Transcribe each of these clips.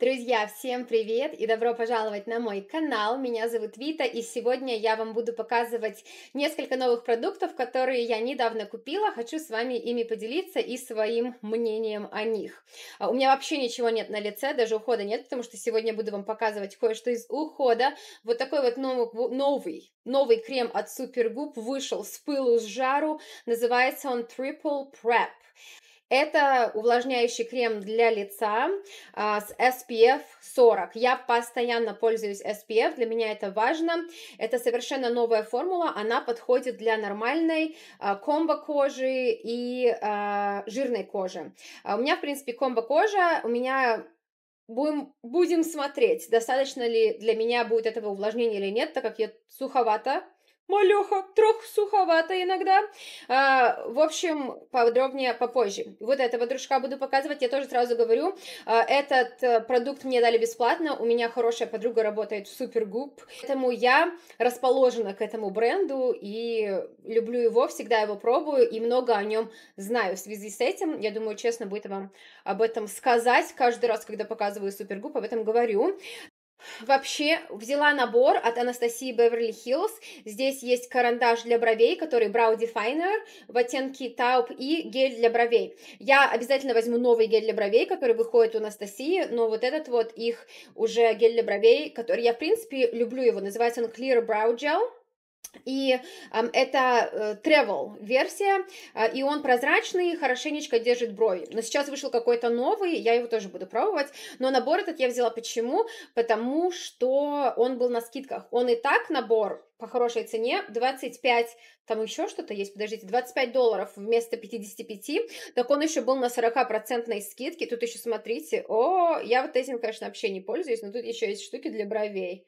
Друзья, всем привет и добро пожаловать на мой канал. Меня зовут Вита, и сегодня я вам буду показывать несколько новых продуктов, которые я недавно купила. Хочу с вами ими поделиться и своим мнением о них. А, у меня вообще ничего нет на лице, даже ухода нет, потому что сегодня буду вам показывать кое-что из ухода. Вот такой вот новый, новый, новый крем от Супергуб вышел с пылу с жару. Называется он Triple Prep. Это увлажняющий крем для лица а, с SPF 40. Я постоянно пользуюсь SPF, для меня это важно. Это совершенно новая формула, она подходит для нормальной а, комбо-кожи и а, жирной кожи. А у меня, в принципе, комбо-кожа, у меня будем, будем смотреть, достаточно ли для меня будет этого увлажнения или нет, так как я суховато Малеха, трох суховато иногда. А, в общем, подробнее попозже. Вот этого дружка буду показывать, я тоже сразу говорю. А, этот э, продукт мне дали бесплатно, у меня хорошая подруга работает в Супергуб, поэтому я расположена к этому бренду и люблю его, всегда его пробую и много о нем знаю. В связи с этим, я думаю, честно будет вам об этом сказать. Каждый раз, когда показываю Супергуб, об этом говорю. Вообще, взяла набор от Анастасии Беверли-Хиллз. Здесь есть карандаш для бровей, который Brow Definer в оттенке Taupe и гель для бровей. Я обязательно возьму новый гель для бровей, который выходит у Анастасии, но вот этот вот их уже гель для бровей, который я, в принципе, люблю его. Называется он Clear Brow Gel. И э, это э, travel версия, э, и он прозрачный, хорошенечко держит брови. Но сейчас вышел какой-то новый, я его тоже буду пробовать. Но набор этот я взяла почему? Потому что он был на скидках. Он и так набор по хорошей цене 25, там еще что-то есть, подождите, 25 долларов вместо 55, так он еще был на 40% скидке. Тут еще смотрите, о, я вот этим, конечно, вообще не пользуюсь, но тут еще есть штуки для бровей.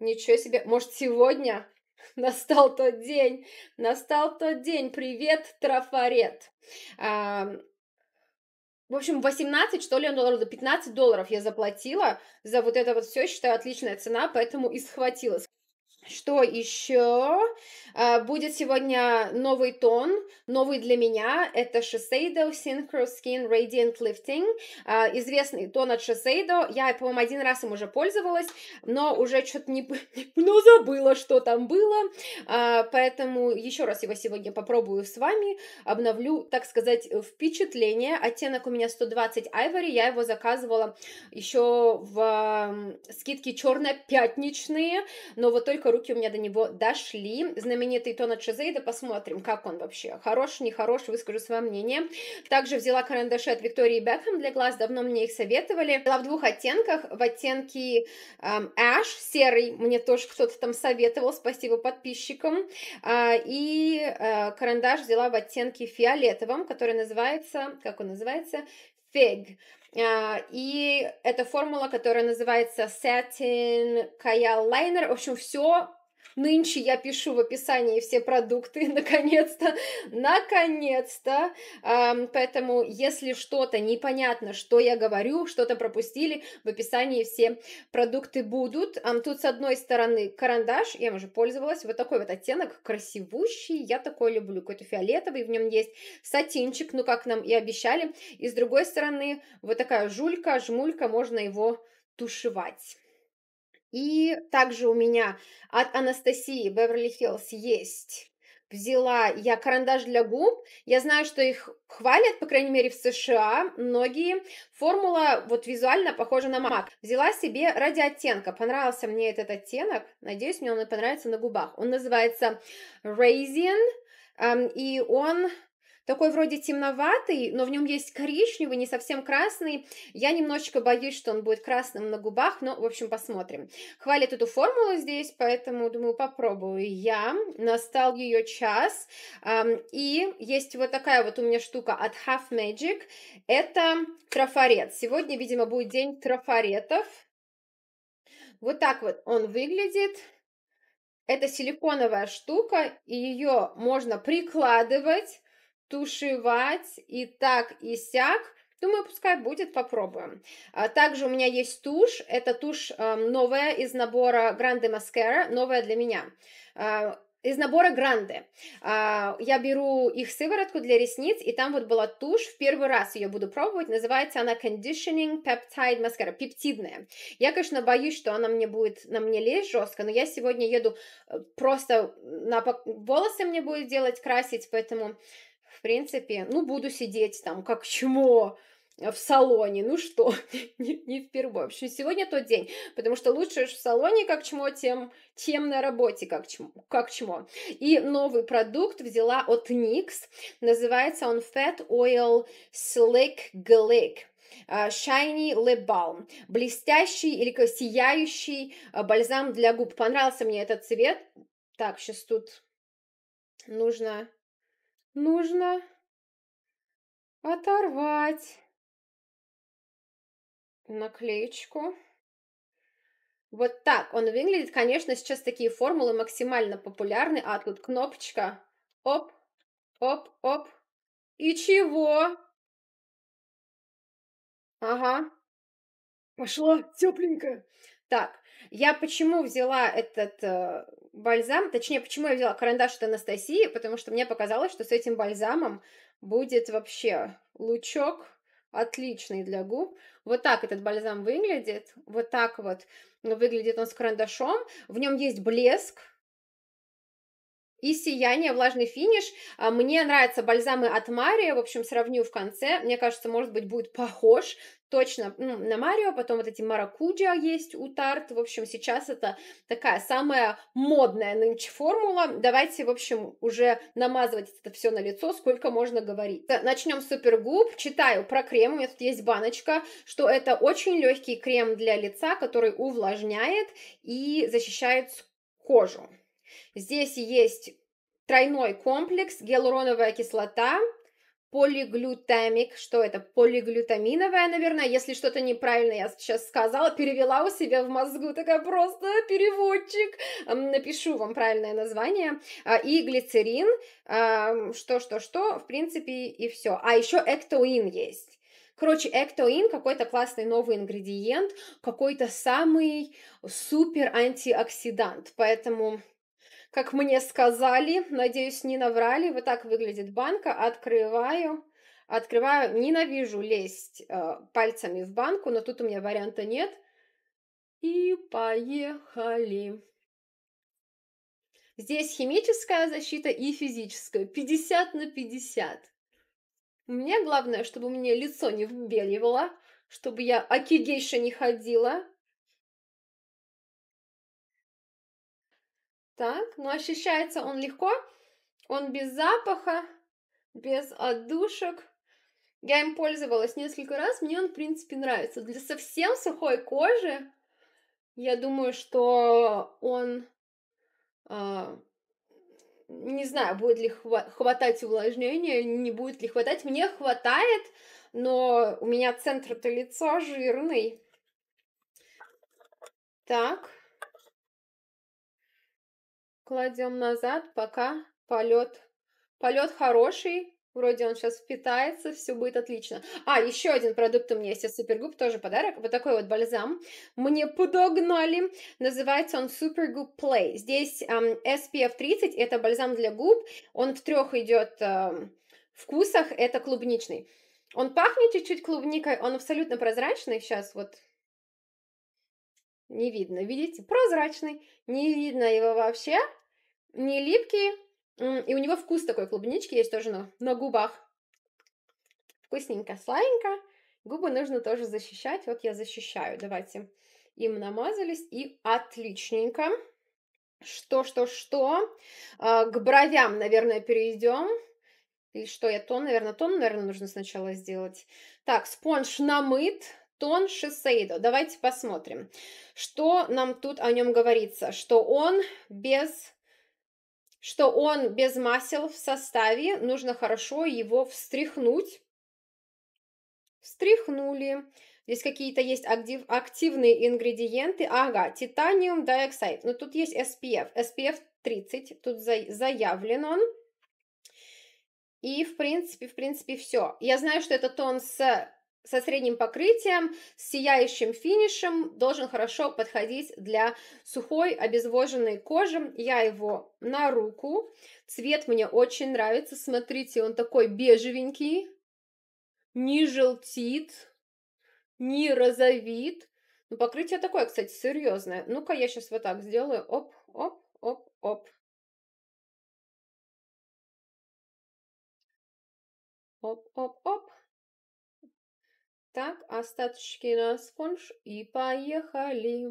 Ничего себе, может сегодня Настал тот день, настал тот день. Привет, трафарет. А, в общем, 18, что ли, он долларов, 15 долларов я заплатила за вот это вот все, считаю, отличная цена, поэтому и схватилась. Что еще? А, будет сегодня новый тон, новый для меня. Это Shiseido Synchro Skin Radiant Lifting. А, известный тон от Shiseido. Я, по-моему, один раз им уже пользовалась, но уже что-то не... но ну, забыла, что там было. А, поэтому еще раз его сегодня попробую с вами. Обновлю, так сказать, впечатление. Оттенок у меня 120 Ivory. Я его заказывала еще в скидке черно-пятничные, но вот только руки руки у меня до него дошли. Знаменитый Тона Чезейда, посмотрим, как он вообще. Хорош, нехорош, выскажу свое мнение. Также взяла карандаши от Виктории Бекхэм для глаз, давно мне их советовали. Взяла в двух оттенках, в оттенке эм, Ash, серый, мне тоже кто-то там советовал, спасибо подписчикам. Э, и э, карандаш взяла в оттенке фиолетовом, который называется, как он называется? Fig. А, и это формула, которая называется setting, kyle liner. В общем, все Нынче я пишу в описании все продукты, наконец-то, наконец-то. Поэтому, если что-то непонятно, что я говорю, что-то пропустили, в описании все продукты будут. Тут с одной стороны карандаш, я уже пользовалась, вот такой вот оттенок, красивущий, я такой люблю, какой-то фиолетовый, в нем есть сатинчик, ну, как нам и обещали. И с другой стороны, вот такая жулька, жмулька, можно его тушевать. И также у меня от Анастасии Беверли-Хиллз есть взяла я карандаш для губ. Я знаю, что их хвалят, по крайней мере, в США многие. Формула вот визуально похожа на мак. Взяла себе ради оттенка. Понравился мне этот оттенок. Надеюсь, мне он и понравится на губах. Он называется Raisin, эм, и он такой вроде темноватый, но в нем есть коричневый, не совсем красный. Я немножечко боюсь, что он будет красным на губах, но, в общем, посмотрим. Хвалят эту формулу здесь, поэтому, думаю, попробую я. Настал ее час. И есть вот такая вот у меня штука от Half Magic. Это трафарет. Сегодня, видимо, будет день трафаретов. Вот так вот он выглядит. Это силиконовая штука, и ее можно прикладывать тушевать и так и сяк. Думаю, пускай будет, попробуем. А также у меня есть тушь. Это тушь эм, новая из набора Grande Mascara, новая для меня. А, из набора Гранде. я беру их сыворотку для ресниц, и там вот была тушь, в первый раз ее буду пробовать, называется она Conditioning Peptide Mascara, пептидная. Я, конечно, боюсь, что она мне будет, на мне лезть жестко, но я сегодня еду э, просто на волосы мне будет делать, красить, поэтому в принципе, ну, буду сидеть там как чмо, э, в салоне. Ну что, не, не впервые. В общем, сегодня тот день, потому что лучше в салоне как чмо, тем, чем на работе как чмо, как чмо. И новый продукт взяла от NYX. Называется он Fat Oil Slick Glick. А, Shiny Lip Balm. Блестящий или сияющий а, бальзам для губ. Понравился мне этот цвет. Так, сейчас тут нужно нужно оторвать наклеечку. Вот так он выглядит. Конечно, сейчас такие формулы максимально популярны. А тут кнопочка. Оп, оп, оп. И чего? Ага. Пошла тепленькая. Так, я почему взяла этот э, бальзам, точнее, почему я взяла карандаш от Анастасии, потому что мне показалось, что с этим бальзамом будет вообще лучок отличный для губ. Вот так этот бальзам выглядит, вот так вот выглядит он с карандашом, в нем есть блеск, и сияние, влажный финиш. А, мне нравятся бальзамы от Марио, в общем, сравню в конце. Мне кажется, может быть, будет похож точно ну, на Марио. Потом вот эти маракуджа есть у Тарт. В общем, сейчас это такая самая модная нынче формула. Давайте, в общем, уже намазывать это все на лицо, сколько можно говорить. Начнем с супергуб. Читаю про крем. У меня тут есть баночка, что это очень легкий крем для лица, который увлажняет и защищает кожу. Здесь есть тройной комплекс, гиалуроновая кислота, полиглютамик, что это, полиглютаминовая, наверное, если что-то неправильно я сейчас сказала, перевела у себя в мозгу, такая просто переводчик, напишу вам правильное название, а, и глицерин, что-что-что, а, в принципе, и все. А еще эктоин есть. Короче, Эктоин какой-то классный новый ингредиент, какой-то самый супер антиоксидант, поэтому как мне сказали, надеюсь, не наврали, вот так выглядит банка, открываю, открываю, ненавижу лезть э, пальцами в банку, но тут у меня варианта нет. И поехали. Здесь химическая защита и физическая, 50 на 50. Мне главное, чтобы мне лицо не вбеливало, чтобы я окигейша не ходила, Так, но ощущается он легко, он без запаха, без отдушек. Я им пользовалась несколько раз, мне он, в принципе, нравится. Для совсем сухой кожи, я думаю, что он, э, не знаю, будет ли хватать увлажнения, не будет ли хватать. Мне хватает, но у меня центр-то лицо жирный. Так, Кладем назад, пока полет. Полет хороший, Вроде он сейчас впитается, все будет отлично. А, еще один продукт у меня есть из Супергуб, тоже подарок. Вот такой вот бальзам мне подогнали. Называется он Супергуб Play. Здесь эм, SPF 30, это бальзам для губ. Он в трех идет эм, вкусах, это клубничный. Он пахнет чуть-чуть клубникой, он абсолютно прозрачный. Сейчас вот не видно, видите? Прозрачный, не видно его вообще не липкий, и у него вкус такой клубнички есть тоже на, на губах. Вкусненько, сладенько. Губы нужно тоже защищать. Вот я защищаю. Давайте. Им намазались. И отличненько. Что, что, что? А, к бровям, наверное, перейдем. или что я тон, наверное, тон, наверное, нужно сначала сделать. Так, спонж намыт. Тон Шисейдо. Давайте посмотрим, что нам тут о нем говорится. Что он без что он без масел в составе, нужно хорошо его встряхнуть. Встряхнули. Здесь какие-то есть актив, активные ингредиенты. Ага, титаниум диоксид. Но ну, тут есть SPF. SPF 30, тут за, заявлен он. И, в принципе, в принципе, все. Я знаю, что это тон с со средним покрытием, с сияющим финишем, должен хорошо подходить для сухой обезвоженной кожи. Я его на руку, цвет мне очень нравится, смотрите, он такой бежевенький, не желтит, не розовит. Ну, покрытие такое, кстати, серьезное. Ну-ка, я сейчас вот так сделаю. Оп, оп, оп, оп. Оп, оп, оп. Так, остаточки на спонж и поехали.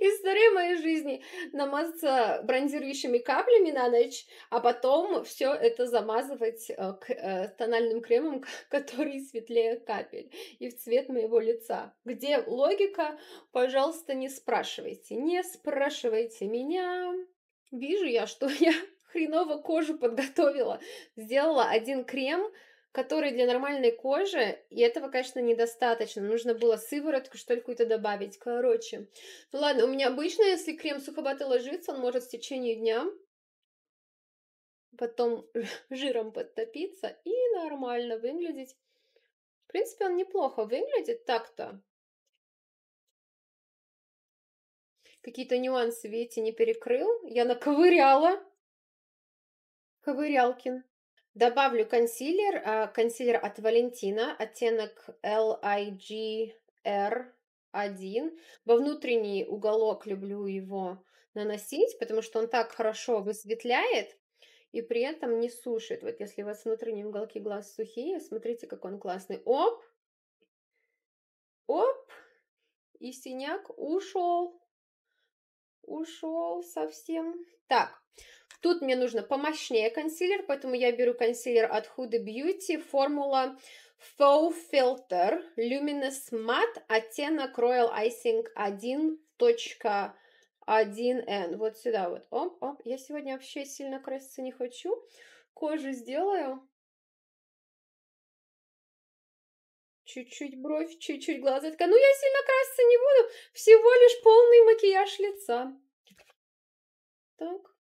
История моей жизни намазаться бронзирующими каплями на ночь, а потом все это замазывать э, э, тональным кремом, который светлее капель и в цвет моего лица. Где логика? Пожалуйста, не спрашивайте. Не спрашивайте меня. Вижу я, что я хреново кожу подготовила. Сделала один крем, который для нормальной кожи, и этого, конечно, недостаточно. Нужно было сыворотку, что ли, какую-то добавить. Короче. Ну ладно, у меня обычно, если крем суховато ложится, он может в течение дня потом жиром подтопиться и нормально выглядеть. В принципе, он неплохо выглядит так-то. Какие-то нюансы, видите, не перекрыл. Я наковыряла Ковырялкин. Добавлю консилер, а, консилер от Валентина, оттенок LIGR1. Во внутренний уголок люблю его наносить, потому что он так хорошо высветляет и при этом не сушит. Вот если у вас внутренние уголки глаз сухие, смотрите, как он классный. Оп! Оп! И синяк ушел. Ушел совсем. Так, Тут мне нужно помощнее консилер, поэтому я беру консилер от Huda Beauty, формула Faux Filter Luminous Matte, оттенок Royal Icing 1.1N. Вот сюда вот. Оп, оп. Я сегодня вообще сильно краситься не хочу. Кожу сделаю. чуть-чуть бровь, чуть-чуть глаза. ну я сильно краситься не буду, всего лишь полный макияж лица. Так.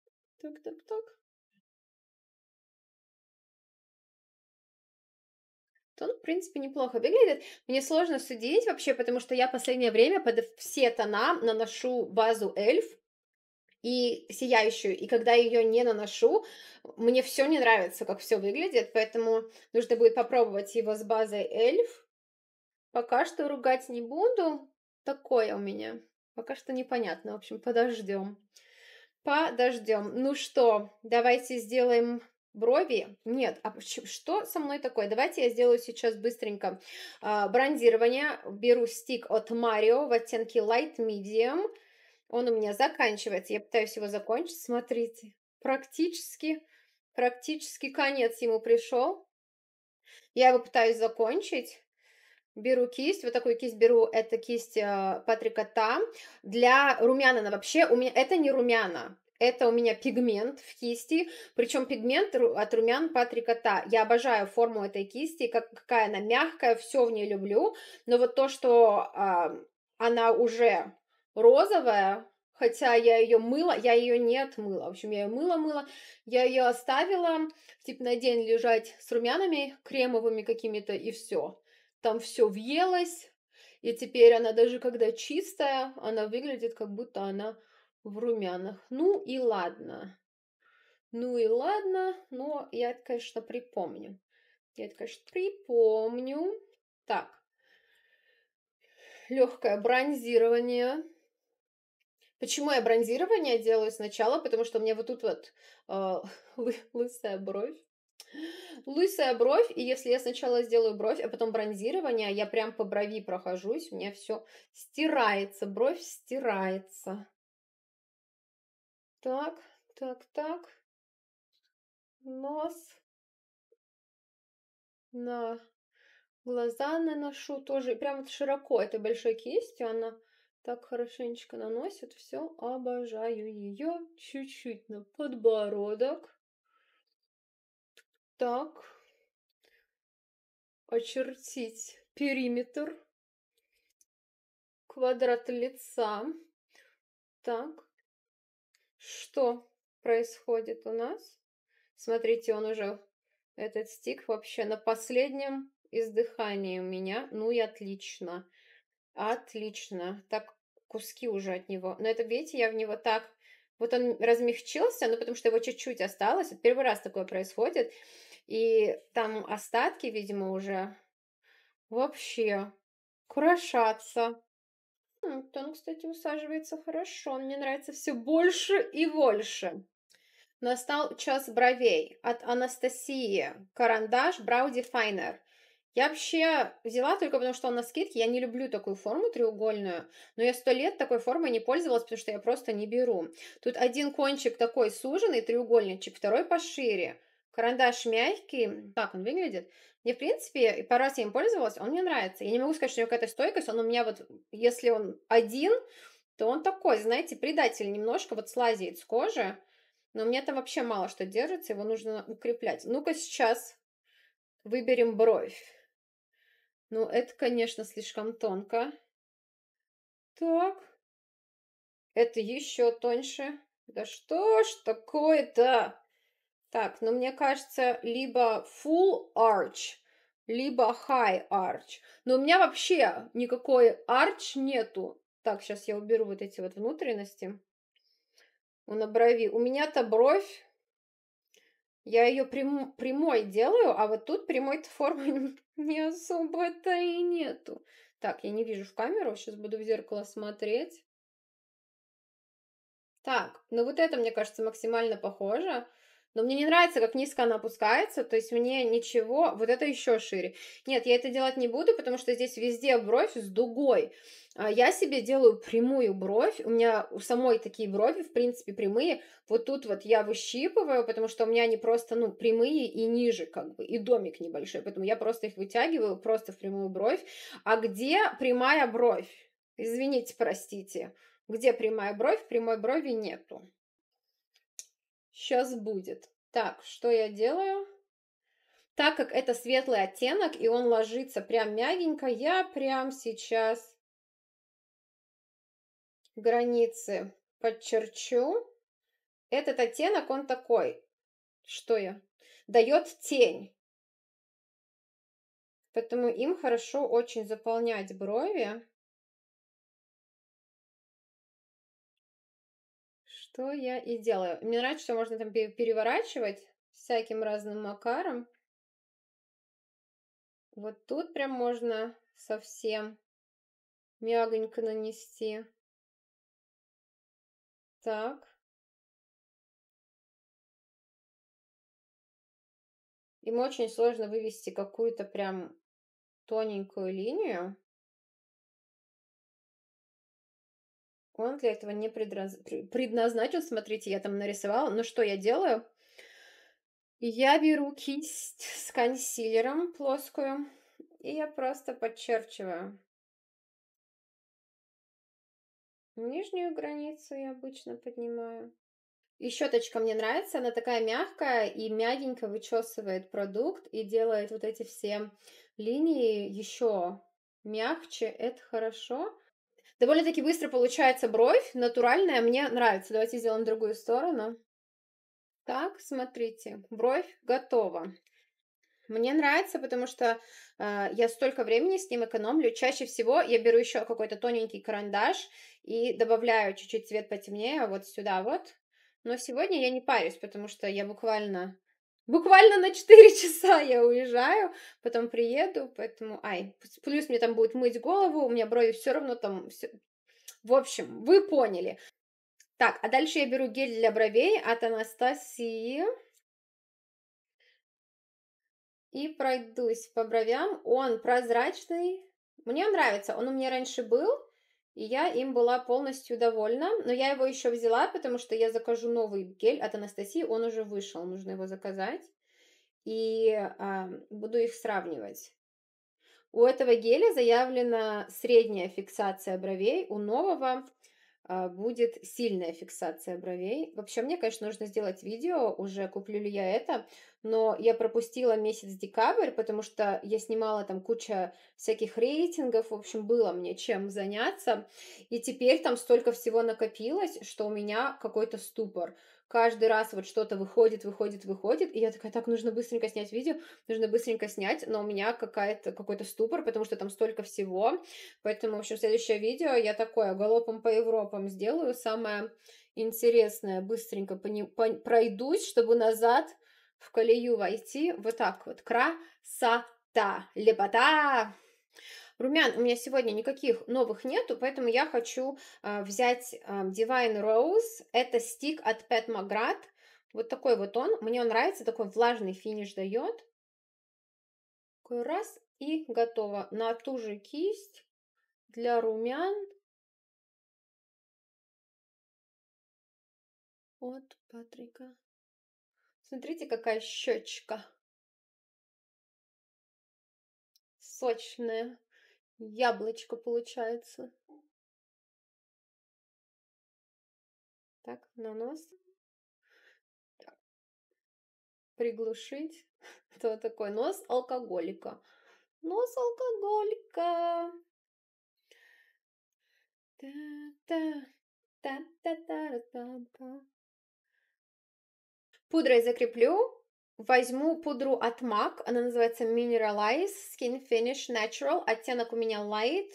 Тук-тук-тук. то он, в принципе, неплохо выглядит. Мне сложно судить вообще, потому что я последнее время под все тона наношу базу эльф и сияющую, и когда ее не наношу, мне все не нравится, как все выглядит, поэтому нужно будет попробовать его с базой эльф. Пока что ругать не буду, такое у меня. Пока что непонятно, в общем, подождем. Подождем. Ну что, давайте сделаем брови. Нет, а что со мной такое? Давайте я сделаю сейчас быстренько а, брондирование. Беру стик от Марио в оттенке Light Medium. Он у меня заканчивается. Я пытаюсь его закончить. Смотрите, практически, практически конец ему пришел. Я его пытаюсь закончить. Беру кисть, вот такую кисть беру, это кисть э, Патрика Та. Для румяна она вообще, у меня, это не румяна, это у меня пигмент в кисти, причем пигмент от румян Патрика Та. Я обожаю форму этой кисти, как, какая она мягкая, все в ней люблю, но вот то, что э, она уже розовая, хотя я ее мыла, я ее не отмыла. В общем, я ее мыла-мыла, я ее оставила, типа на день лежать с румянами кремовыми какими-то и все там все въелось, и теперь она даже когда чистая, она выглядит как будто она в румянах. Ну и ладно. Ну и ладно, но я это, конечно, припомню. Я это, конечно, припомню. Так. Легкое бронзирование. Почему я бронзирование делаю сначала? Потому что у меня вот тут вот э, лысая бровь. Лысая бровь, и если я сначала сделаю бровь, а потом бронзирование, я прям по брови прохожусь, у меня все стирается, бровь стирается. Так, так, так. Нос. На глаза наношу тоже. Прям вот широко этой большой кистью она так хорошенечко наносит. Все, обожаю ее. Чуть-чуть на подбородок. Так. Очертить периметр. Квадрат лица. Так. Что происходит у нас? Смотрите, он уже, этот стик вообще на последнем издыхании у меня. Ну и отлично. Отлично. Так куски уже от него. Но это, видите, я в него так... Вот он размягчился, но ну, потому что его чуть-чуть осталось. Это первый раз такое происходит. И там остатки, видимо, уже вообще крошатся. Тон, кстати, усаживается хорошо. Мне нравится все больше и больше. Настал час бровей от Анастасии. Карандаш Brow Definer. Я вообще взяла только потому, что он на скидке. Я не люблю такую форму треугольную, но я сто лет такой формой не пользовалась, потому что я просто не беру. Тут один кончик такой суженный, треугольничек, второй пошире. Карандаш мягкий, так он выглядит. Мне, в принципе, пару раз я им пользовалась, он мне нравится. Я не могу сказать, что у него какая-то стойкость, он у меня вот, если он один, то он такой, знаете, предатель немножко, вот слазит с кожи. Но у меня там вообще мало что держится, его нужно укреплять. Ну-ка сейчас выберем бровь. Ну, это, конечно, слишком тонко. Так. Это еще тоньше. Да что ж такое-то? Так, ну мне кажется, либо full arch, либо high arch. Но у меня вообще никакой arch нету. Так, сейчас я уберу вот эти вот внутренности. у На брови. У меня-то бровь, я ее прям, прямой делаю, а вот тут прямой формы не особо-то и нету. Так, я не вижу в камеру, сейчас буду в зеркало смотреть. Так, ну вот это, мне кажется, максимально похоже но мне не нравится, как низко она опускается, то есть мне ничего, вот это еще шире. Нет, я это делать не буду, потому что здесь везде бровь с дугой. А, я себе делаю прямую бровь, у меня у самой такие брови, в принципе, прямые, вот тут вот я выщипываю, потому что у меня они просто, ну, прямые и ниже, как бы, и домик небольшой, поэтому я просто их вытягиваю просто в прямую бровь. А где прямая бровь? Извините, простите. Где прямая бровь? Прямой брови нету. Сейчас будет. Так, что я делаю? Так как это светлый оттенок, и он ложится прям мягенько, я прям сейчас границы подчерчу. Этот оттенок, он такой, что я, дает тень. Поэтому им хорошо очень заполнять брови. Что я и делаю. Мне нравится, что можно там переворачивать всяким разным макаром. Вот тут прям можно совсем мягонько нанести. Так. Им очень сложно вывести какую-то прям тоненькую линию. Он для этого не предраз... предназначен. Смотрите, я там нарисовала. Но ну, что я делаю? Я беру кисть с консилером плоскую, и я просто подчерчиваю. Нижнюю границу я обычно поднимаю. И щеточка мне нравится, она такая мягкая и мягенько вычесывает продукт и делает вот эти все линии еще мягче. Это хорошо. Довольно-таки быстро получается бровь, натуральная, мне нравится. Давайте сделаем другую сторону. Так, смотрите, бровь готова. Мне нравится, потому что э, я столько времени с ним экономлю. Чаще всего я беру еще какой-то тоненький карандаш и добавляю чуть-чуть цвет потемнее вот сюда вот. Но сегодня я не парюсь, потому что я буквально Буквально на 4 часа я уезжаю, потом приеду, поэтому, ай, плюс мне там будет мыть голову, у меня брови все равно там, все... в общем, вы поняли. Так, а дальше я беру гель для бровей от Анастасии. И пройдусь по бровям. Он прозрачный. Мне нравится. Он у меня раньше был. И я им была полностью довольна, но я его еще взяла, потому что я закажу новый гель от Анастасии, он уже вышел, нужно его заказать. И э, буду их сравнивать. У этого геля заявлена средняя фиксация бровей, у нового э, будет сильная фиксация бровей. Вообще, мне, конечно, нужно сделать видео, уже куплю ли я это, но я пропустила месяц декабрь, потому что я снимала там куча всяких рейтингов, в общем, было мне чем заняться, и теперь там столько всего накопилось, что у меня какой-то ступор. Каждый раз вот что-то выходит, выходит, выходит, и я такая, так, нужно быстренько снять видео, нужно быстренько снять, но у меня какая-то, какой-то ступор, потому что там столько всего, поэтому, в общем, следующее видео я такое, галопом по Европам сделаю, самое интересное, быстренько по, по, пройдусь, чтобы назад в колею войти. Вот так вот. Красота. Лепота. Румян у меня сегодня никаких новых нету, поэтому я хочу э, взять э, Divine Rose. Это стик от Pat Magrat. Вот такой вот он. Мне он нравится, такой влажный финиш дает. Такой раз и готово. На ту же кисть для румян. От Патрика Смотрите, какая щечка. Сочное яблочко получается. Так, на нос. Так. Приглушить. Это такой нос алкоголика. Нос алкоголика. Та-та-та-та-та-та-та. Пудрой закреплю. Возьму пудру от MAC, она называется Mineralize Skin Finish Natural, оттенок у меня light,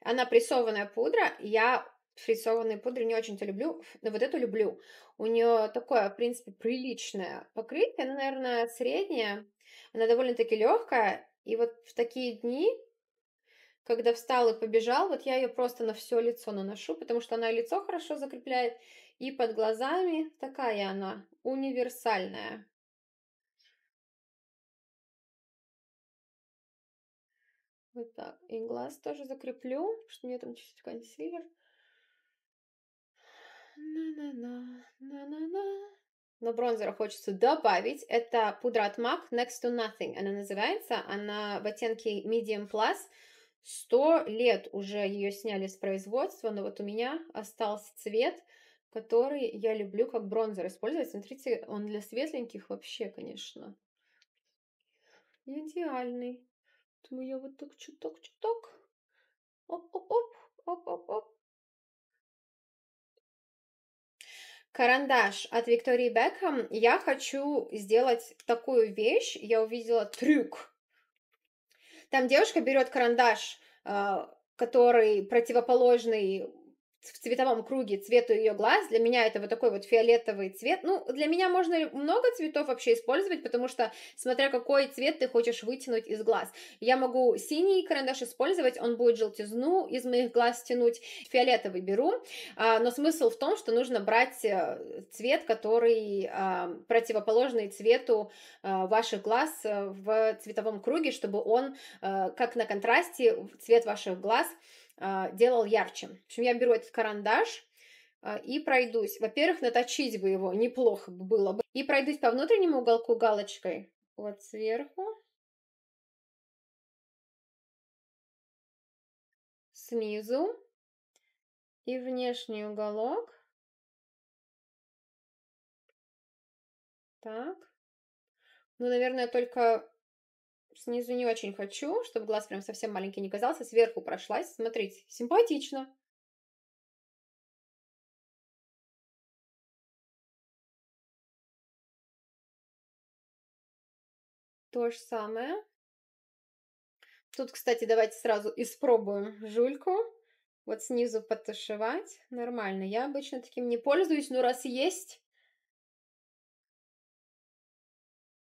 она прессованная пудра, я прессованные пудры не очень-то люблю, но вот эту люблю. У нее такое, в принципе, приличное покрытие, она, наверное, среднее, она довольно-таки легкая, и вот в такие дни, когда встал и побежал, вот я ее просто на все лицо наношу, потому что она и лицо хорошо закрепляет, и под глазами такая она, универсальная. Вот так. И глаз тоже закреплю, что мне там чуть-чуть консилер. На-на-на, на-на-на. Но бронзера хочется добавить. Это пудра от MAC Next to Nothing. Она называется. Она в оттенке Medium Plus. Сто лет уже ее сняли с производства, но вот у меня остался цвет – который я люблю как бронзер использовать. Смотрите, он для светленьких вообще, конечно, идеальный. То я вот так чуток, чуток. Оп-оп-оп, оп-оп-оп. Карандаш от Виктории Бекхэм. Я хочу сделать такую вещь. Я увидела трюк. Там девушка берет карандаш, а, который противоположный в цветовом круге цвету ее глаз. Для меня это вот такой вот фиолетовый цвет. Ну, для меня можно много цветов вообще использовать, потому что смотря какой цвет ты хочешь вытянуть из глаз. Я могу синий карандаш использовать, он будет желтизну из моих глаз тянуть. Фиолетовый беру, а, но смысл в том, что нужно брать э, цвет, который а, противоположный цвету а, ваших глаз э, в цветовом круге, чтобы он э, как на контрасте цвет ваших глаз – а, делал ярче. В общем, я беру этот карандаш, а, и пройдусь. Во-первых, наточить бы его неплохо было бы. И пройдусь по внутреннему уголку галочкой. Вот сверху. Снизу. И внешний уголок. Так. Ну, наверное, только снизу не очень хочу, чтобы глаз прям совсем маленький не казался. Сверху прошлась, смотрите, симпатично. То же самое. Тут, кстати, давайте сразу испробуем жульку. Вот снизу подтушевать. Нормально. Я обычно таким не пользуюсь, но раз есть...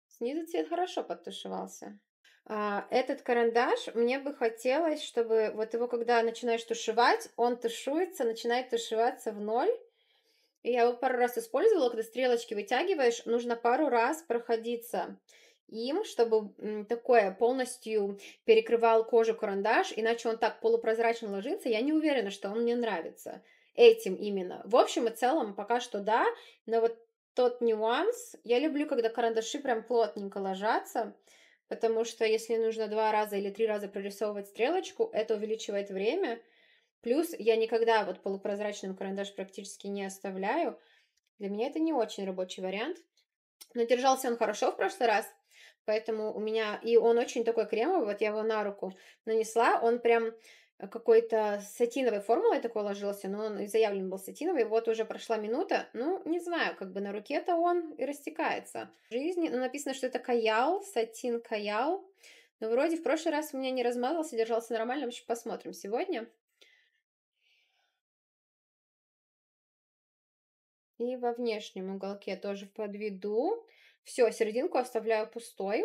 Снизу цвет хорошо подтушевался. А, этот карандаш, мне бы хотелось, чтобы вот его, когда начинаешь тушевать, он тушуется, начинает тушеваться в ноль. И я его пару раз использовала, когда стрелочки вытягиваешь, нужно пару раз проходиться им, чтобы такое полностью перекрывал кожу карандаш, иначе он так полупрозрачно ложится, я не уверена, что он мне нравится этим именно. В общем и целом, пока что да, но вот тот нюанс, я люблю, когда карандаши прям плотненько ложатся, потому что если нужно два раза или три раза прорисовывать стрелочку, это увеличивает время. Плюс я никогда вот полупрозрачным карандаш практически не оставляю. Для меня это не очень рабочий вариант. Но держался он хорошо в прошлый раз, поэтому у меня... И он очень такой кремовый, вот я его на руку нанесла, он прям какой-то сатиновой формулой такой ложился, но он заявлен был сатиновый, вот уже прошла минута, ну, не знаю, как бы на руке-то он и растекается. В жизни ну, написано, что это каял, сатин каял, но вроде в прошлый раз у меня не размазался, держался нормально, в общем, посмотрим сегодня. И во внешнем уголке тоже подведу. Все, серединку оставляю пустой.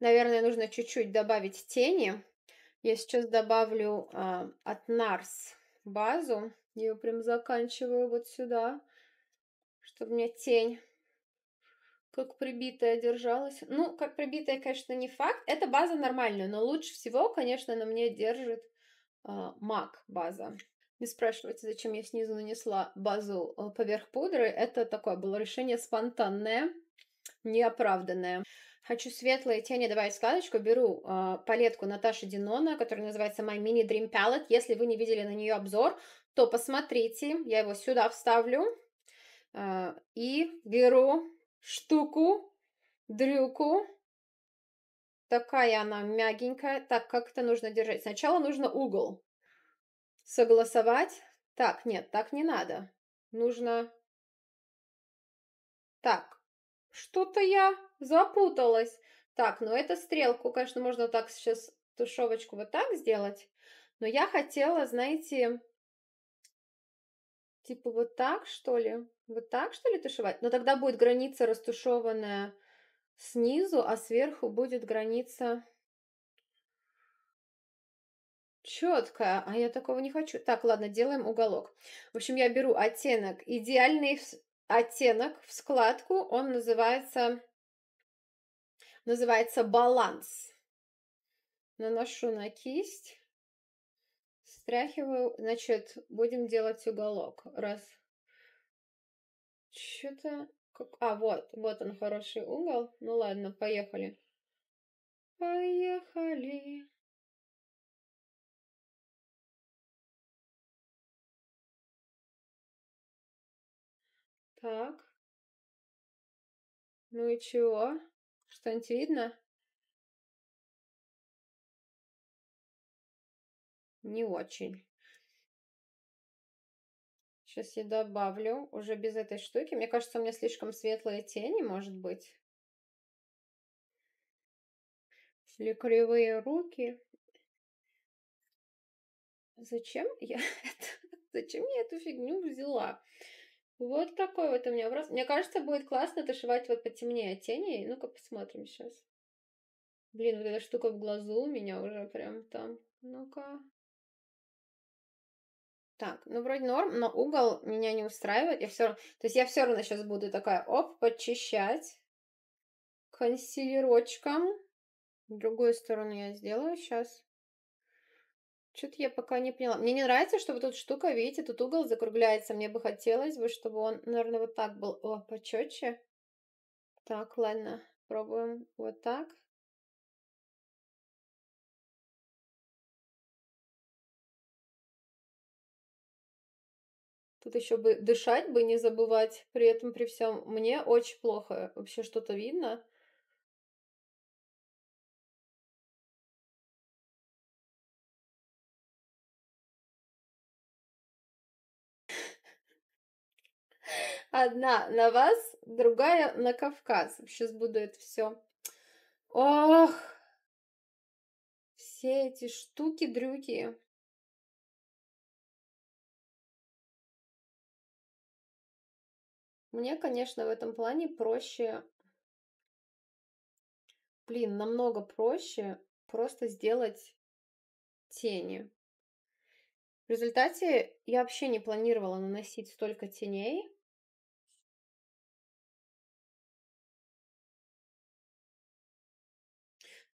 Наверное, нужно чуть-чуть добавить тени. Я сейчас добавлю э, от NARS базу. Я ее прям заканчиваю вот сюда, чтобы у меня тень как прибитая держалась. Ну, как прибитая, конечно, не факт. Эта база нормальная, но лучше всего, конечно, на мне держит э, а, мак база. Не спрашивайте, зачем я снизу нанесла базу э, поверх пудры. Это такое было решение спонтанное, неоправданное. Хочу светлые тени добавить складочку. Беру э, палетку Наташи Динона, которая называется My Mini Dream Palette. Если вы не видели на нее обзор, то посмотрите. Я его сюда вставлю. Э, и беру штуку, дрюку. Такая она мягенькая. Так, как это нужно держать? Сначала нужно угол согласовать. Так, нет, так не надо. Нужно так, что-то я запуталась. Так, ну это стрелку, конечно, можно так сейчас тушевочку вот так сделать. Но я хотела, знаете, типа вот так, что ли? Вот так, что ли, тушевать? Но тогда будет граница растушеванная снизу, а сверху будет граница четкая. А я такого не хочу. Так, ладно, делаем уголок. В общем, я беру оттенок идеальный оттенок в складку, он называется, называется баланс. Наношу на кисть, стряхиваю, значит, будем делать уголок. Раз, что-то... А, вот, вот он, хороший угол. Ну ладно, поехали. Поехали. Так. Ну и чего? Что-нибудь видно? Не очень. Сейчас я добавлю уже без этой штуки. Мне кажется, у меня слишком светлые тени, может быть. Или кривые руки. Зачем я это? Зачем я эту фигню взяла? Вот такой вот у меня вопрос. Мне кажется, будет классно тушевать вот потемнее тени. Ну-ка посмотрим сейчас. Блин, вот эта штука в глазу у меня уже прям там. Ну-ка. Так, ну вроде норм, но угол меня не устраивает. Я все равно, то есть я все равно сейчас буду такая, оп, подчищать консилерочком. Другую сторону я сделаю сейчас. Что-то я пока не поняла. Мне не нравится, что вот эта штука, видите, тут угол закругляется. Мне бы хотелось бы, чтобы он, наверное, вот так был. О, почетче. Так, ладно, пробуем вот так. Тут еще бы дышать бы, не забывать. При этом, при всем, мне очень плохо вообще что-то видно. Одна на вас, другая на Кавказ. Сейчас буду это все. Ох, все эти штуки-дрюки. Мне, конечно, в этом плане проще, блин, намного проще просто сделать тени. В результате я вообще не планировала наносить столько теней,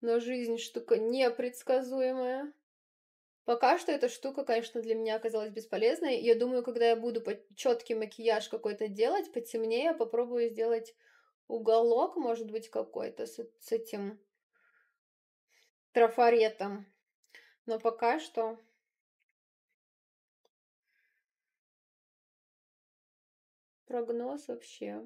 но жизнь штука непредсказуемая. Пока что эта штука, конечно, для меня оказалась бесполезной. Я думаю, когда я буду четкий макияж какой-то делать, потемнее, попробую сделать уголок, может быть, какой-то с, с этим трафаретом. Но пока что... Прогноз вообще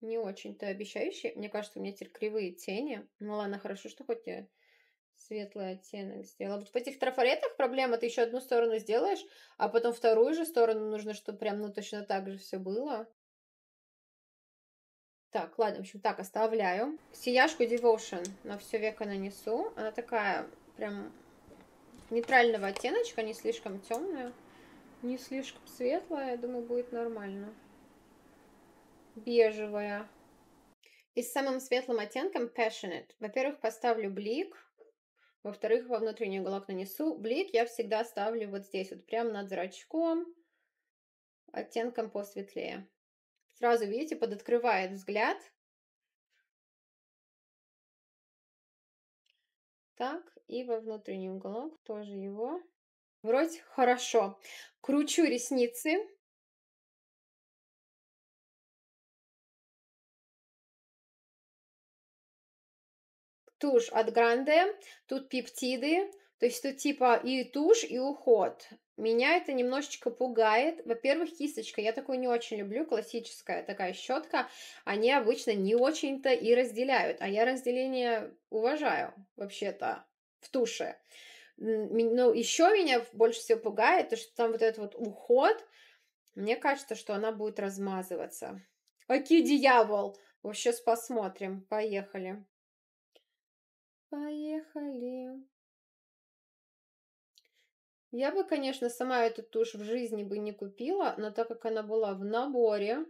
не очень-то обещающий. Мне кажется, у меня теперь кривые тени. Ну ладно, хорошо, что хоть я э, светлый оттенок сделала. Вот в этих трафаретах проблема, ты еще одну сторону сделаешь, а потом вторую же сторону нужно, чтобы прям ну точно так же все было. Так, ладно, в общем, так, оставляю. Сияшку Devotion на все века нанесу. Она такая прям нейтрального оттеночка, не слишком темная, не слишком светлая. Я думаю, будет нормально бежевая. И с самым светлым оттенком Passionate. Во-первых, поставлю блик. Во-вторых, во внутренний уголок нанесу. Блик я всегда ставлю вот здесь, вот прям над зрачком, оттенком посветлее. Сразу, видите, подоткрывает взгляд. Так, и во внутренний уголок тоже его. Вроде хорошо. Кручу ресницы. тушь от Гранде, тут пептиды, то есть тут типа и тушь, и уход. Меня это немножечко пугает. Во-первых, кисточка. Я такую не очень люблю. Классическая такая щетка. Они обычно не очень-то и разделяют. А я разделение уважаю вообще-то в туше. Но ну, еще меня больше всего пугает, то, что там вот этот вот уход. Мне кажется, что она будет размазываться. Окей, дьявол! Вот сейчас посмотрим. Поехали. Поехали. Я бы, конечно, сама эту тушь в жизни бы не купила, но так как она была в наборе,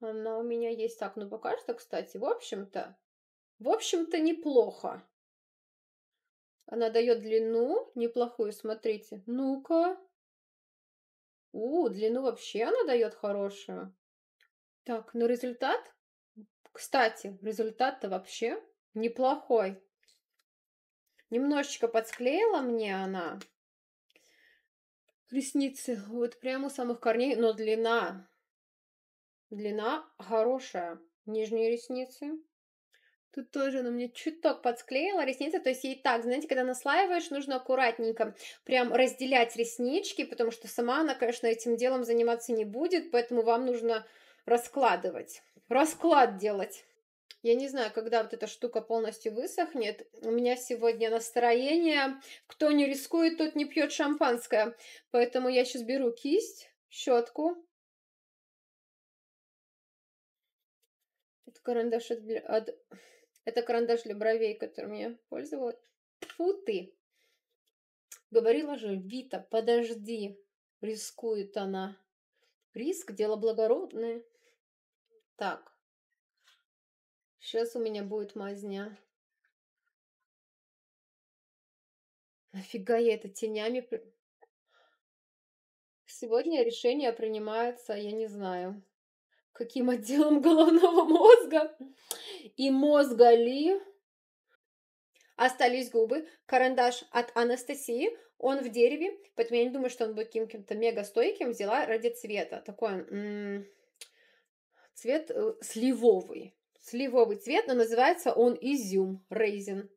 она у меня есть так, ну пока что, кстати, в общем-то, в общем-то неплохо. Она дает длину неплохую, смотрите. Ну-ка. У, длину вообще она дает хорошую. Так, ну результат? Кстати, результат-то вообще Неплохой. Немножечко подсклеила мне она ресницы. Вот прямо у самых корней, но длина. Длина хорошая. Нижние ресницы. Тут тоже она мне чуток подсклеила ресницы, то есть ей так, знаете, когда наслаиваешь, нужно аккуратненько прям разделять реснички, потому что сама она, конечно, этим делом заниматься не будет, поэтому вам нужно раскладывать, расклад делать. Я не знаю, когда вот эта штука полностью высохнет. У меня сегодня настроение. Кто не рискует, тот не пьет шампанское. Поэтому я сейчас беру кисть, щетку. Это карандаш для... От... Это карандаш для бровей, которым я пользовалась. Фу ты! Говорила же, Вита, подожди. Рискует она. Риск – дело благородное. Так, Сейчас у меня будет мазня. Нафига я это тенями... Сегодня решение принимается, я не знаю, каким отделом головного мозга и мозга ли. Остались губы, карандаш от Анастасии, он в дереве, поэтому я не думаю, что он будет каким-то мега стойким, взяла ради цвета, такой м -м, цвет э, сливовый сливовый цвет, но называется он изюм, рейзин.